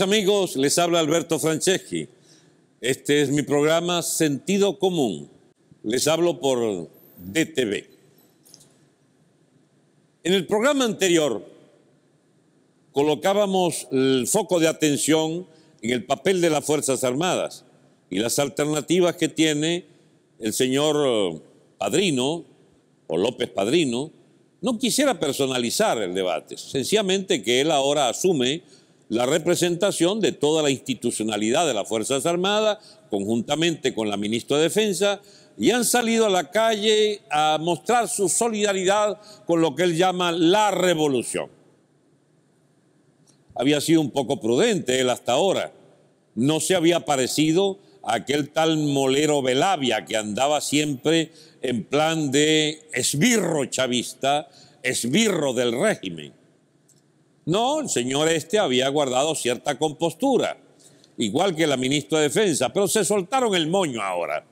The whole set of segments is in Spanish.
amigos, les habla Alberto Franceschi. Este es mi programa Sentido Común. Les hablo por DTV. En el programa anterior colocábamos el foco de atención en el papel de las Fuerzas Armadas y las alternativas que tiene el señor eh, Padrino o López Padrino. No quisiera personalizar el debate, sencillamente que él ahora asume la representación de toda la institucionalidad de las Fuerzas Armadas, conjuntamente con la ministra de Defensa, y han salido a la calle a mostrar su solidaridad con lo que él llama la revolución. Había sido un poco prudente él hasta ahora. No se había parecido a aquel tal molero Belavia que andaba siempre en plan de esbirro chavista, esbirro del régimen. No, el señor este había guardado cierta compostura, igual que la ministra de Defensa, pero se soltaron el moño ahora.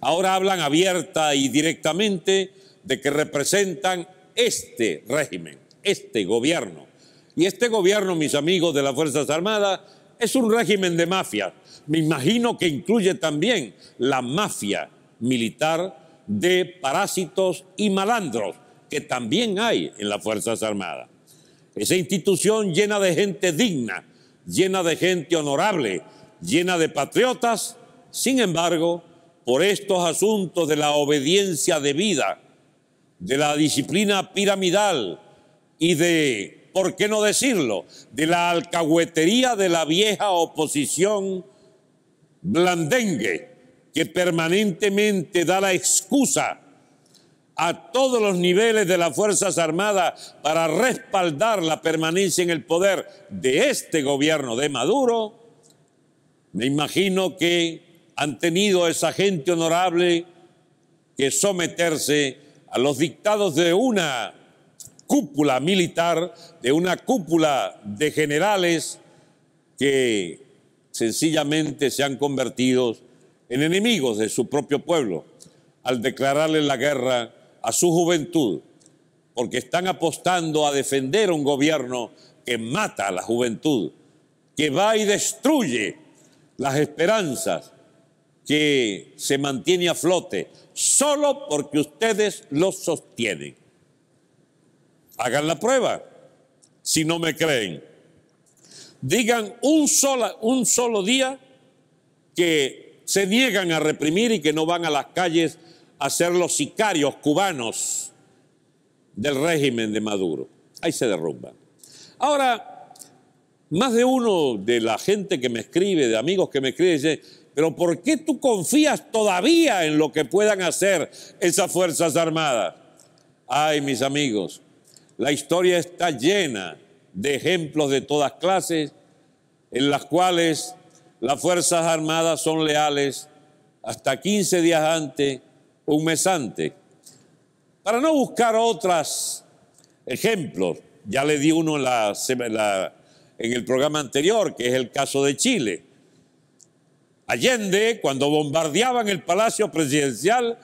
Ahora hablan abierta y directamente de que representan este régimen, este gobierno. Y este gobierno, mis amigos de las Fuerzas Armadas, es un régimen de mafia. Me imagino que incluye también la mafia militar de parásitos y malandros, que también hay en las Fuerzas Armadas. Esa institución llena de gente digna, llena de gente honorable, llena de patriotas, sin embargo, por estos asuntos de la obediencia debida, de la disciplina piramidal y de, ¿por qué no decirlo?, de la alcahuetería de la vieja oposición blandengue que permanentemente da la excusa a todos los niveles de las Fuerzas Armadas para respaldar la permanencia en el poder de este gobierno de Maduro, me imagino que han tenido esa gente honorable que someterse a los dictados de una cúpula militar, de una cúpula de generales que sencillamente se han convertido en enemigos de su propio pueblo al declararle la guerra a su juventud, porque están apostando a defender un gobierno que mata a la juventud, que va y destruye las esperanzas, que se mantiene a flote, solo porque ustedes los sostienen. Hagan la prueba, si no me creen. Digan un, un solo día que se niegan a reprimir y que no van a las calles a ser los sicarios cubanos del régimen de Maduro. Ahí se derrumba. Ahora, más de uno de la gente que me escribe, de amigos que me escriben, dice, pero ¿por qué tú confías todavía en lo que puedan hacer esas Fuerzas Armadas? Ay, mis amigos, la historia está llena de ejemplos de todas clases en las cuales las Fuerzas Armadas son leales hasta 15 días antes un mesante Para no buscar otros ejemplos, ya le di uno en, el programa anterior, que es el caso de Chile. Allende, cuando bombardeaban el palacio presidencial,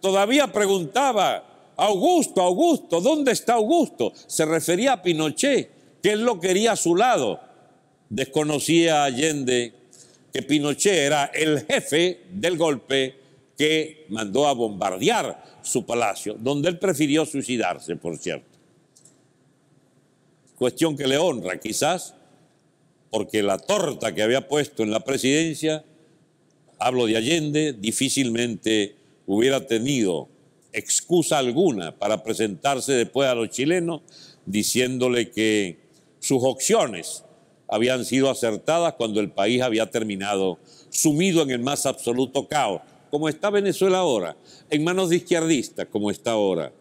todavía preguntaba, Augusto, Augusto, ¿dónde está Augusto? Se refería a Pinochet, que él lo quería a su lado. Desconocía Allende que Pinochet era el jefe del golpe que mandó a bombardear su palacio, donde él prefirió suicidarse, por cierto. Cuestión que le honra, quizás, porque la torta que había puesto en la presidencia, hablo de Allende, difícilmente hubiera tenido excusa alguna para presentarse después a los chilenos diciéndole que sus opciones habían sido acertadas cuando el país había terminado sumido en el más absoluto caos como está Venezuela ahora, en manos de izquierdistas, como está ahora,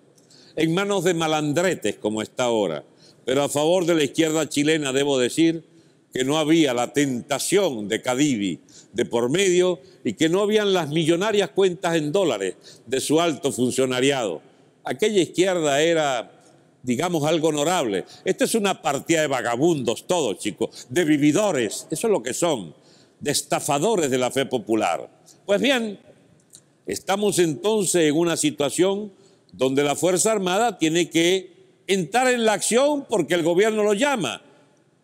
en manos de malandretes, como está ahora. Pero a favor de la izquierda chilena debo decir que no había la tentación de Cadivi de por medio y que no habían las millonarias cuentas en dólares de su alto funcionariado. Aquella izquierda era, digamos, algo honorable. Esta es una partida de vagabundos todos, chicos, de vividores, eso es lo que son, de estafadores de la fe popular. Pues bien, Estamos entonces en una situación donde la Fuerza Armada tiene que entrar en la acción porque el gobierno lo llama.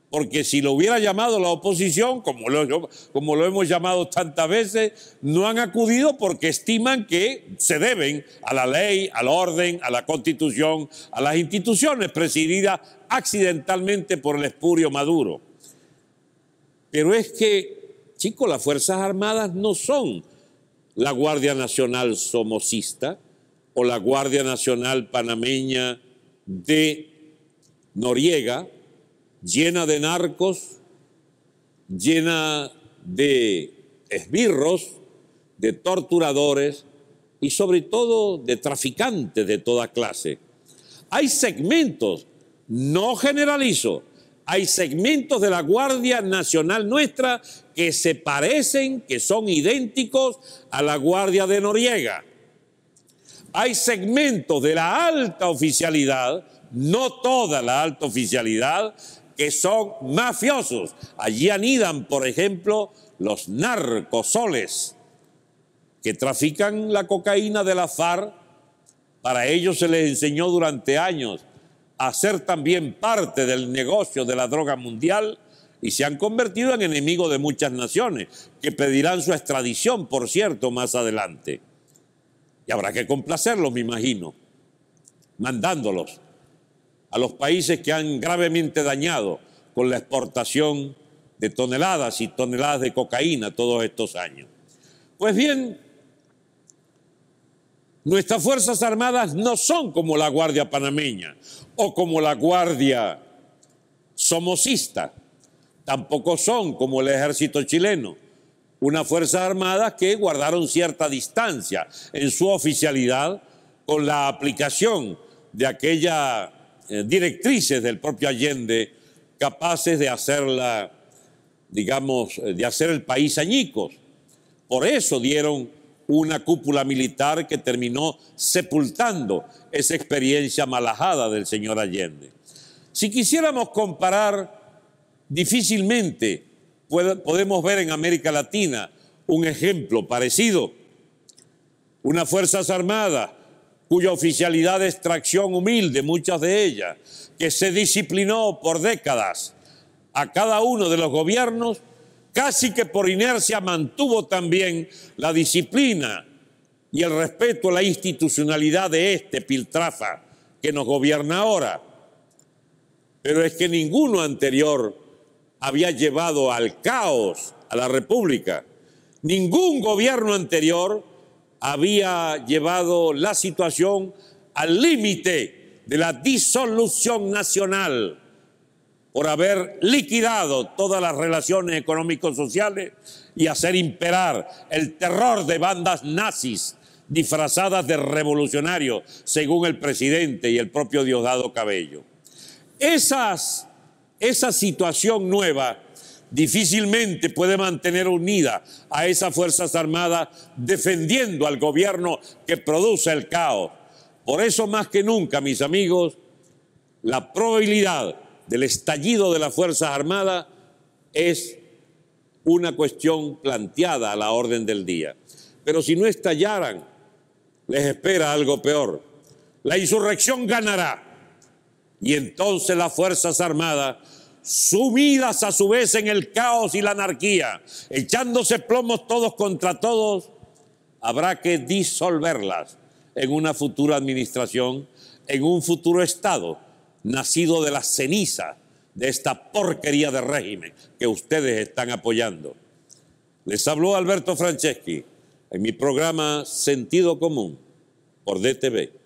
Porque si lo hubiera llamado la oposición, como lo, hemos llamado tantas veces, no han acudido porque estiman que se deben a la ley, al orden, a la constitución, a las instituciones presididas accidentalmente por el espurio Maduro. Pero es que, chicos, las Fuerzas Armadas no son la Guardia Nacional Somocista o la Guardia Nacional Panameña de Noriega, llena de narcos, llena de esbirros, de torturadores y sobre todo de traficantes de toda clase. Hay segmentos, no generalizo, hay segmentos de la Guardia Nacional nuestra que se parecen, que son idénticos a la Guardia de Noriega. Hay segmentos de la alta oficialidad, no toda la alta oficialidad, que son mafiosos. Allí anidan, por ejemplo, los narcosoles, que trafican la cocaína de la FARC. Para ellos se les enseñó durante años a ser también parte del negocio de la droga mundial y se han convertido en enemigos de muchas naciones, que pedirán su extradición, por cierto, más adelante. Y habrá que complacerlos, me imagino, mandándolos a los países que han gravemente dañado con la exportación de toneladas y toneladas de cocaína todos estos años. Pues bien, Nuestras Fuerzas Armadas no son como la Guardia Panameña o como la Guardia Somocista. Tampoco son como el ejército chileno. una Fuerza Armada que guardaron cierta distancia en su oficialidad con la aplicación de aquellas eh, directrices del propio Allende capaces de hacerla, digamos, eh, de hacer el país añicos. Por eso dieron una cúpula militar que terminó sepultando esa experiencia malajada del señor Allende. Si quisiéramos comparar, difícilmente podemos ver en América Latina un ejemplo parecido. una Fuerzas Armadas cuya oficialidad es tracción humilde, muchas de ellas, que se disciplinó por décadas a cada uno de los gobiernos casi que por inercia mantuvo también la disciplina y el respeto a la institucionalidad de este piltrafa que nos gobierna ahora. Pero es que ninguno anterior había llevado al caos a la República. Ningún gobierno anterior había llevado la situación al límite de la disolución nacional por haber liquidado todas las relaciones económico-sociales y hacer imperar el terror de bandas nazis disfrazadas de revolucionarios, según el presidente y el propio Diosdado Cabello. esa situación nueva difícilmente puede mantener unida a esas Fuerzas Armadas defendiendo al gobierno que produce el caos. Por eso más que nunca, mis amigos, la probabilidad del estallido de las Fuerzas Armadas es una cuestión planteada a la orden del día. Pero si no estallaran, les espera algo peor. La insurrección ganará y entonces las Fuerzas Armadas, sumidas a su vez en el caos y la anarquía, echándose plomos todos contra todos, habrá que disolverlas en una futura administración, en un futuro Estado nacido de la ceniza de esta porquería de régimen que ustedes están apoyando. Les habló Alberto Franceschi en mi programa Sentido Común por DTV.